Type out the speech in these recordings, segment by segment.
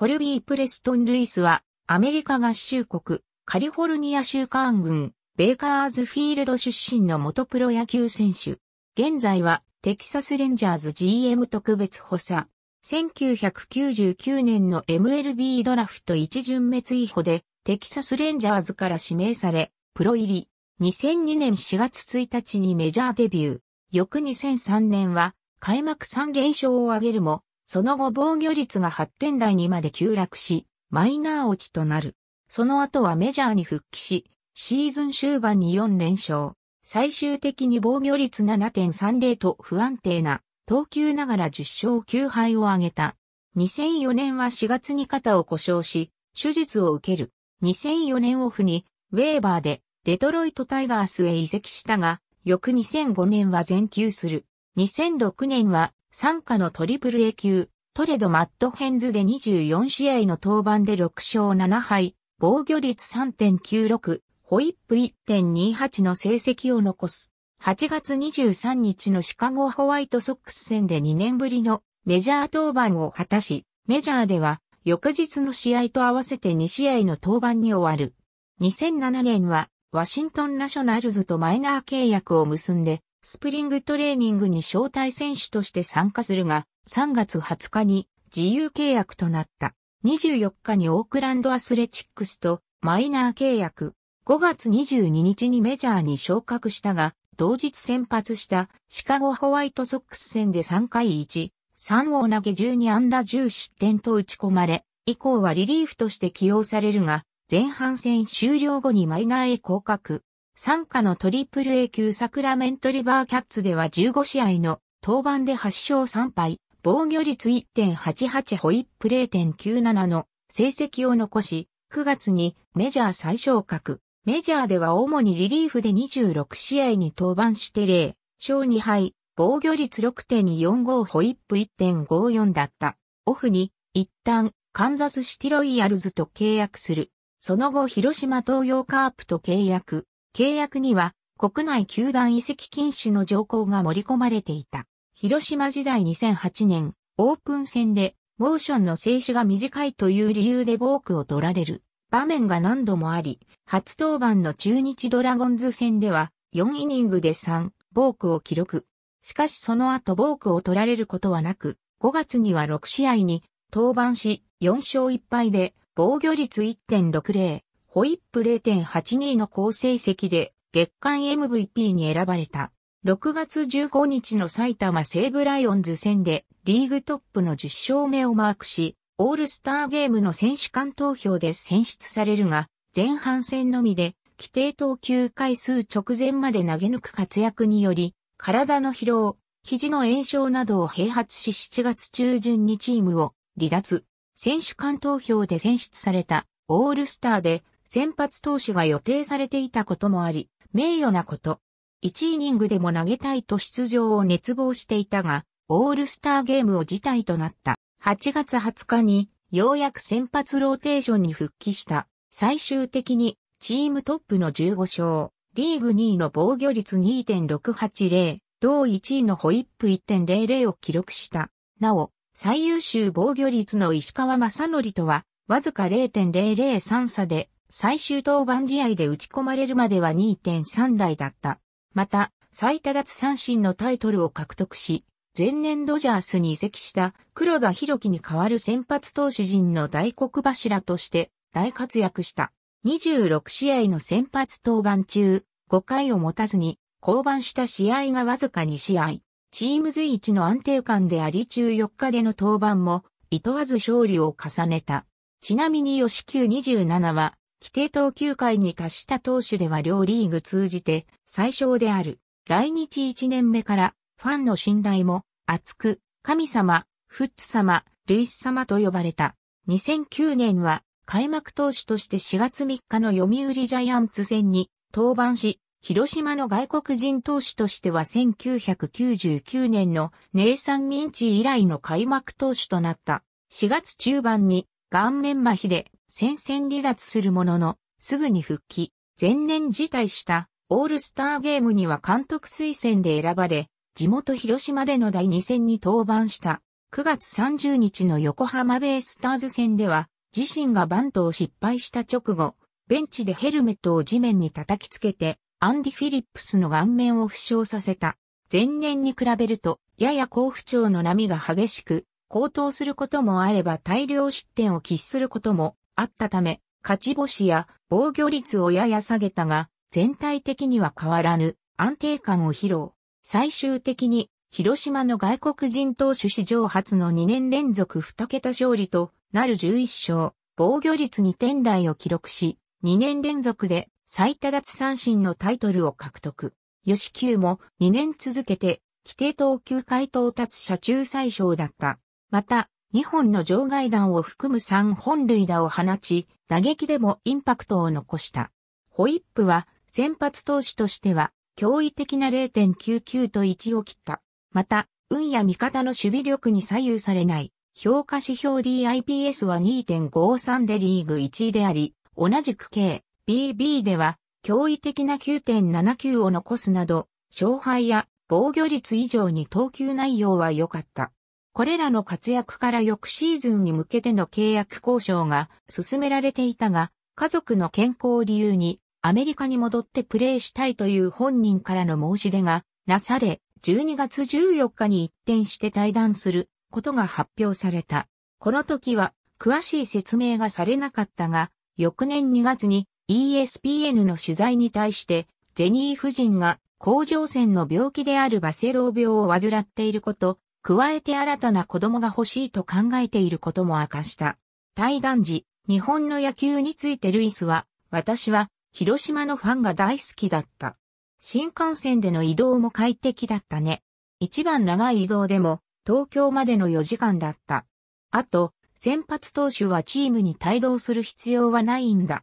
コルビー・プレストン・ルイスは、アメリカ合衆国、カリフォルニア州間軍、ベーカーズフィールド出身の元プロ野球選手。現在は、テキサスレンジャーズ GM 特別補佐。1999年の MLB ドラフト一巡滅違法で、テキサスレンジャーズから指名され、プロ入り。2002年4月1日にメジャーデビュー。翌2003年は、開幕3連勝を挙げるも、その後防御率が8点台にまで急落し、マイナー落ちとなる。その後はメジャーに復帰し、シーズン終盤に4連勝。最終的に防御率7.30と不安定な投球ながら10勝9敗を挙げた。2004年は4月に肩を故障し、手術を受ける。2004年オフにウェーバーでデトロイトタイガースへ移籍したが、翌2005年は全休する。2006年は参加のトリプル A 級、トレド・マット・ヘンズで24試合の登板で6勝7敗、防御率3.96、ホイップ1.28の成績を残す。8月23日のシカゴホワイトソックス戦で2年ぶりのメジャー登板を果たし、メジャーでは翌日の試合と合わせて2試合の登板に終わる。2007年はワシントンナショナルズとマイナー契約を結んでスプリングトレーニングに招待選手として参加するが、3月20日に自由契約となった。24日にオークランドアスレチックスとマイナー契約。5月22日にメジャーに昇格したが、同日先発したシカゴホワイトソックス戦で3回1、3を投げ12安打10失点と打ち込まれ、以降はリリーフとして起用されるが、前半戦終了後にマイナーへ降格。参加のトリプル A 級サクラメントリバーキャッツでは15試合の登板で8勝3敗、防御率1.88ホイップ0.97の成績を残し、9月にメジャー最昇格。メジャーでは主にリリーフで26試合に登板して0勝2敗、防御率6.45ホイップ1.54だった。オフに一旦カンザスシティロイヤルズと契約する。その後広島東洋カープと契約。契約には国内球団移籍禁止の条項が盛り込まれていた。広島時代2008年、オープン戦で、モーションの静止が短いという理由でボークを取られる場面が何度もあり、初登板の中日ドラゴンズ戦では4イニングで3、ボークを記録。しかしその後ボークを取られることはなく、5月には6試合に登板し、4勝1敗で防御率1.60、ホイップ0.82の好成績で月間 MVP に選ばれた。6月15日の埼玉西武ライオンズ戦でリーグトップの10勝目をマークし、オールスターゲームの選手間投票で選出されるが、前半戦のみで規定投球回数直前まで投げ抜く活躍により、体の疲労、肘の炎症などを併発し7月中旬にチームを離脱。選手間投票で選出されたオールスターで先発投手が予定されていたこともあり、名誉なこと。1イニングでも投げたいと出場を熱望していたが、オールスターゲームを辞退となった。8月20日に、ようやく先発ローテーションに復帰した。最終的に、チームトップの15勝、リーグ2位の防御率2.680、同1位のホイップ1.00を記録した。なお、最優秀防御率の石川正則とは、わずか0.003差で最終登板試合で打ち込まれるまでは2.3台だった。また、最多奪三振のタイトルを獲得し、前年ドジャースに移籍した黒田博樹に代わる先発投手陣の大黒柱として大活躍した。26試合の先発登板中、5回を持たずに降板した試合がわずか2試合。チーム随一の安定感であり中4日での登板も、いとわず勝利を重ねた。ちなみに吉久27は、規定投球回に達した投手では両リーグ通じて最小である。来日1年目からファンの信頼も厚く、神様、フッツ様、ルイス様と呼ばれた。2009年は開幕投手として4月3日の読売ジャイアンツ戦に登板し、広島の外国人投手としては1999年のネイサン・ミンチ以来の開幕投手となった。4月中盤に顔面麻痺で戦線離脱するものの、すぐに復帰、前年辞退したオールスターゲームには監督推薦で選ばれ、地元広島での第2戦に登板した9月30日の横浜ベイスターズ戦では、自身がバントを失敗した直後、ベンチでヘルメットを地面に叩きつけて、アンディ・フィリップスの顔面を負傷させた。前年に比べると、やや好不調の波が激しく、高騰することもあれば大量失点を喫することもあったため、勝ち星や防御率をやや下げたが、全体的には変わらぬ安定感を披露。最終的に、広島の外国人投手史上初の2年連続2桁勝利となる11勝、防御率2点台を記録し、2年連続で最多奪三振のタイトルを獲得。吉球も2年続けて規定投球回到達者中最小だった。また、2本の場外弾を含む3本塁打を放ち、打撃でもインパクトを残した。ホイップは先発投手としては驚異的な0.99と1を切った。また、運や味方の守備力に左右されない評価指標 DIPS は2.53でリーグ1位であり、同じく KBB では驚異的な9.79を残すなど、勝敗や防御率以上に投球内容は良かった。これらの活躍から翌シーズンに向けての契約交渉が進められていたが、家族の健康を理由にアメリカに戻ってプレーしたいという本人からの申し出がなされ、12月14日に一転して対談することが発表された。この時は詳しい説明がされなかったが、翌年2月に ESPN の取材に対して、ジェニー夫人が甲状腺の病気であるバセドウ病を患っていること加えて新たな子供が欲しいと考えていることも明かした。対談時、日本の野球についてルイスは、私は広島のファンが大好きだった。新幹線での移動も快適だったね。一番長い移動でも東京までの4時間だった。あと、先発投手はチームに帯同する必要はないんだ。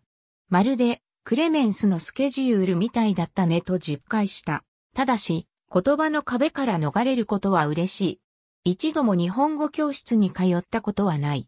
まるでクレメンスのスケジュールみたいだったねと実感した。ただし、言葉の壁から逃れることは嬉しい。一度も日本語教室に通ったことはない。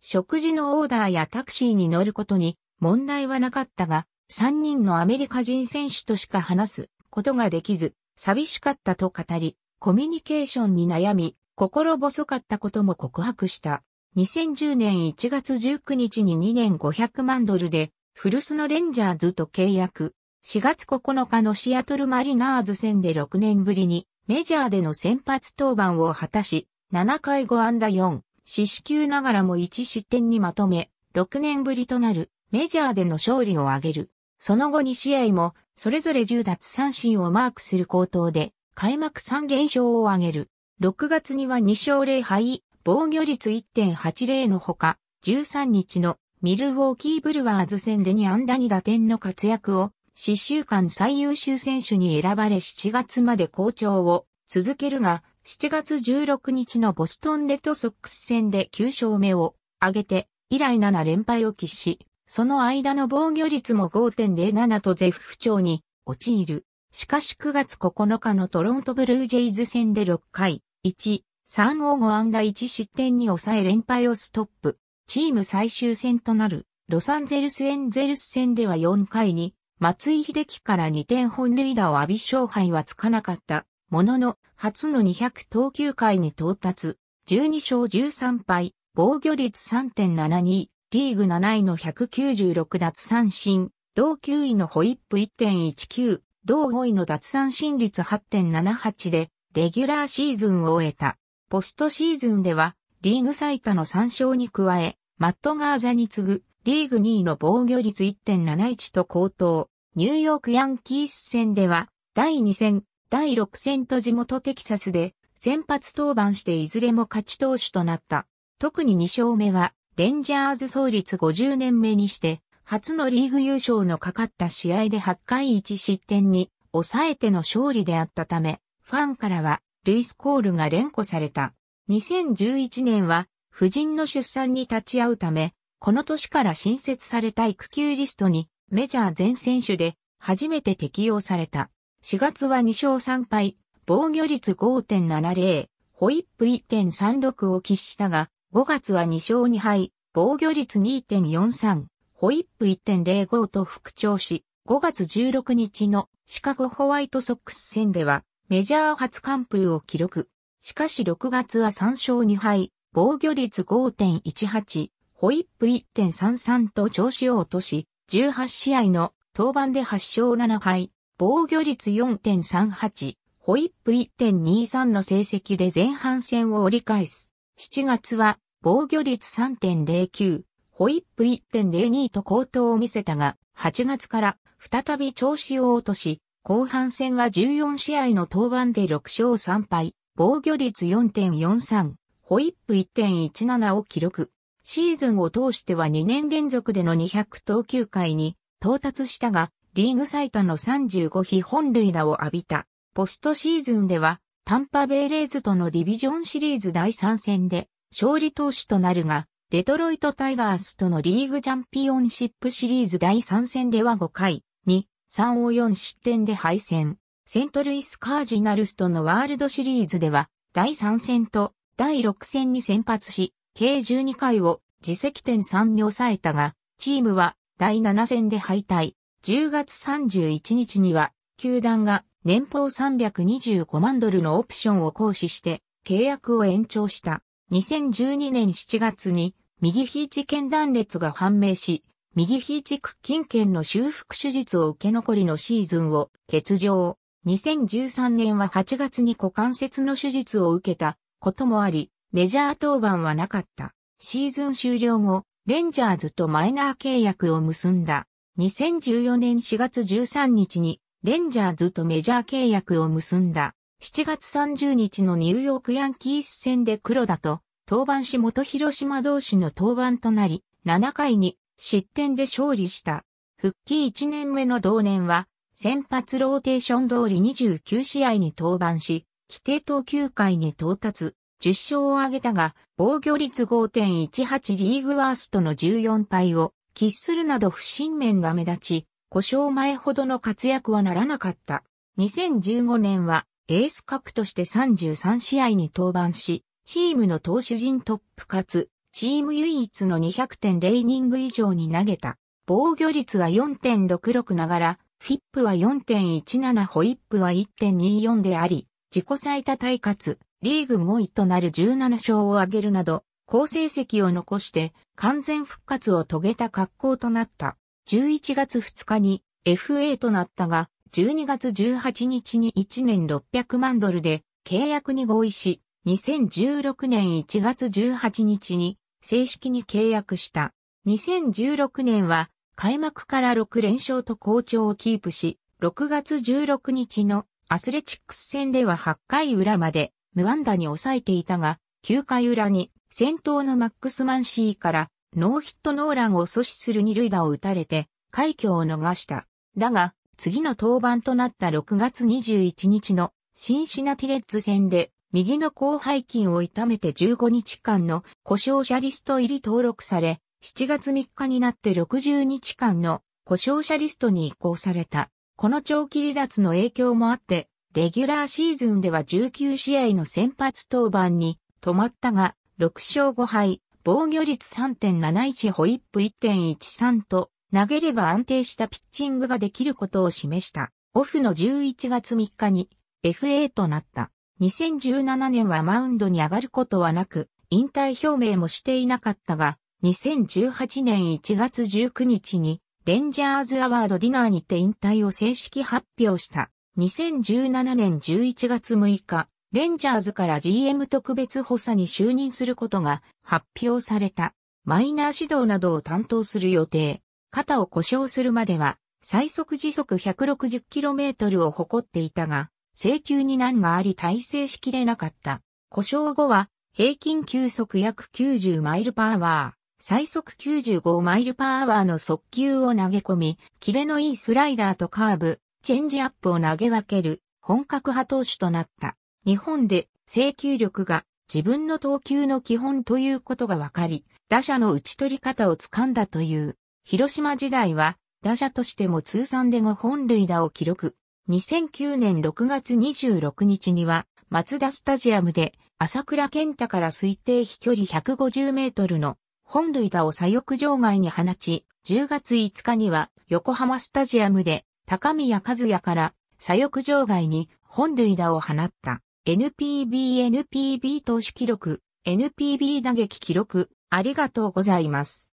食事のオーダーやタクシーに乗ることに問題はなかったが、3人のアメリカ人選手としか話すことができず、寂しかったと語り、コミュニケーションに悩み、心細かったことも告白した。2010年1月19日に2年500万ドルで、古巣のレンジャーズと契約。4月9日のシアトルマリナーズ戦で6年ぶりにメジャーでの先発登板を果たし、7回5安打4、四死球ながらも1失点にまとめ、6年ぶりとなるメジャーでの勝利を挙げる。その後2試合も、それぞれ10奪三振をマークする高騰で、開幕3連勝を挙げる。6月には2勝0敗、防御率1.80のほか、13日のミルウォーキーブルワーズ戦で2安打2打点の活躍を詩週間最優秀選手に選ばれ7月まで好調を続けるが、7月16日のボストンレッドソックス戦で9勝目を挙げて、以来7連敗を喫し、その間の防御率も5.07と絶不調に陥る。しかし9月9日のトロントブルージェイズ戦で6回、1、3を5安打1失点に抑え連敗をストップ。チーム最終戦となるロサンゼルスエンゼルス戦では4回に松井秀喜から2点本塁打を浴び勝敗はつかなかった。ものの、初の200投球回に到達、12勝13敗、防御率3.72、リーグ7位の196奪三振、同9位のホイップ1.19、同5位の奪三振率8.78で、レギュラーシーズンを終えた。ポストシーズンでは、リーグ最多の3勝に加え、マットガーザに次ぐリーグ2位の防御率1.71と高騰。ニューヨークヤンキース戦では、第2戦、第6戦と地元テキサスで、先発登板していずれも勝ち投手となった。特に2勝目は、レンジャーズ創立50年目にして、初のリーグ優勝のかかった試合で8回1失点に抑えての勝利であったため、ファンからはルイスコールが連呼された。2011年は、夫人の出産に立ち会うため、この年から新設された育休リストにメジャー全選手で初めて適用された。4月は2勝3敗、防御率5.70、ホイップ1.36を喫したが、5月は2勝2敗、防御率2.43、ホイップ1.05と復調し、5月16日のシカゴホワイトソックス戦ではメジャー初完封を記録。しかし6月は3勝2敗、防御率5.18、ホイップ1.33と調子を落とし、18試合の登板で8勝7敗、防御率4.38、ホイップ1.23の成績で前半戦を折り返す。7月は防御率3.09、ホイップ1.02と高騰を見せたが、8月から再び調子を落とし、後半戦は14試合の登板で6勝3敗、防御率4.43、ホイップ1.17を記録。シーズンを通しては2年連続での200投球回に到達したが、リーグ最多の35非本塁打を浴びた。ポストシーズンでは、タンパベイレーズとのディビジョンシリーズ第3戦で勝利投手となるが、デトロイトタイガースとのリーグチャンピオンシップシリーズ第3戦では5回、2、3を4失点で敗戦。セントルイスカージナルスとのワールドシリーズでは、第3戦と第6戦に先発し、計12回を自責点3に抑えたが、チームは第7戦で敗退。10月31日には、球団が年俸325万ドルのオプションを行使して契約を延長した。2012年7月に右ひいち腱断裂が判明し、右ひいち屈筋腱の修復手術を受け残りのシーズンを欠場。2013年は8月に股関節の手術を受けたこともあり、メジャー登板はなかった。シーズン終了後、レンジャーズとマイナー契約を結んだ。2014年4月13日に、レンジャーズとメジャー契約を結んだ。7月30日のニューヨークヤンキース戦で黒田と、登板し元広島同士の登板となり、7回に失点で勝利した。復帰1年目の同年は、先発ローテーション通り29試合に登板し、規定投球回に到達。10勝を挙げたが、防御率5.18リーグワーストの14敗を喫するなど不審面が目立ち、故障前ほどの活躍はならなかった。2015年はエース格として33試合に登板し、チームの投手陣トップかつ、チーム唯一の2 0 0レイニング以上に投げた。防御率は4.66ながら、フィップは4.17ホイップは1.24であり、自己最多対かつ、リーグ5位となる17勝を挙げるなど、好成績を残して完全復活を遂げた格好となった。11月2日に FA となったが、12月18日に1年600万ドルで契約に合意し、2016年1月18日に正式に契約した。2016年は開幕から6連勝と好調をキープし、6月16日のアスレチックス戦では8回裏まで無安打に抑えていたが、9回裏に先頭のマックスマンシーからノーヒットノーランを阻止する二塁打を打たれて、快挙を逃した。だが、次の登板となった6月21日のシンシナティレッズ戦で、右の後背筋を痛めて15日間の故障者リスト入り登録され、7月3日になって60日間の故障者リストに移行された。この長期離脱の影響もあって、レギュラーシーズンでは19試合の先発登板に止まったが、6勝5敗、防御率3.71ホイップ1.13と、投げれば安定したピッチングができることを示した。オフの11月3日に FA となった。2017年はマウンドに上がることはなく、引退表明もしていなかったが、2018年1月19日にレンジャーズアワードディナーにて引退を正式発表した。2017年11月6日、レンジャーズから GM 特別補佐に就任することが発表された。マイナー指導などを担当する予定。肩を故障するまでは、最速時速 160km を誇っていたが、請求に難があり体制しきれなかった。故障後は、平均球速約90マイルパワー、最速95マイルパワーの速球を投げ込み、キレのいいスライダーとカーブ、チェンジアップを投げ分ける本格派投手となった。日本で制球力が自分の投球の基本ということが分かり、打者の打ち取り方を掴んだという。広島時代は打者としても通算で5本塁打を記録。2009年6月26日には、松田スタジアムで、朝倉健太から推定飛距離150メートルの本塁打を左翼場外に放ち、10月5日には横浜スタジアムで高宮和也から左翼場外に本塁打を放った NPB NPB 投手記録 NPB 打撃記録ありがとうございます。